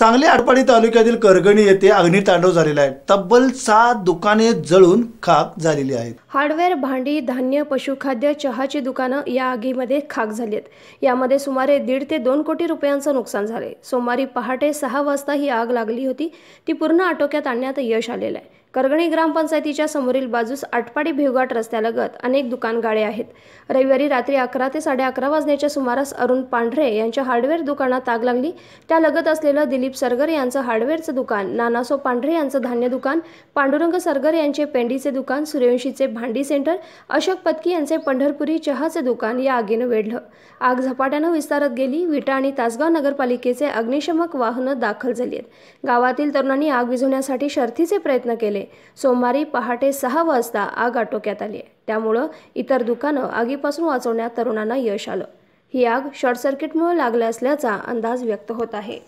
सांगली आटपाडी तालुक्यातील करगणी येथे अग्नितांडव झालेला आहे तब्बल सात दुकाने जळून खाक झालेली आहेत हार्डवेअर भांडी धान्य पशुखाद्य चहाची दुकानं या आगीमध्ये खाक झाली आहेत यामध्ये सुमारे दीड ते दोन कोटी रुपयांचं नुकसान झाले सोमवारी पहाटे सहा वाजता ही आग लागली होती ती पूर्ण आटोक्यात आणण्यात यश आलेलं आहे करगणी ग्रामपंचायतीच्या समोरील बाजूस आटपाडी भिवघाट रस्त्यालगत अनेक दुकान गाळे आहेत रविवारी रात्री अकरा ते साडे अकरा वाजण्याच्या सुमारास अरुण पांढरे यांच्या हार्डवेअर दुकानात आग लागली त्या लगत असलेलं दिलीप सरगर यांचं हार्डवेअरचं दुकान नानासो पांढरे यांचं धान्य दुकान पांडुरंग सरगर यांचे पेंडीचे दुकान सूर्यवंशीचे भांडी सेंटर अशोक पत्की यांचे पंढरपुरी चहाचे दुकान या आगीनं वेढलं आग झपाट्यानं विस्तारत गेली विटा आणि तासगाव नगरपालिकेचे अग्निशमक वाहनं दाखल झाली आहेत गावातील तरुणांनी आग विझवण्यासाठी शर्थीचे प्रयत्न केले सोमवारी पहाटे सहा वाजता आग आटोक्यात आली आहे त्यामुळं इतर दुकानं आगीपासून वाचवण्यात तरुणांना यश आलं ही आग शॉर्ट सर्किटमुळे लागल्या असल्याचा अंदाज व्यक्त होत आहे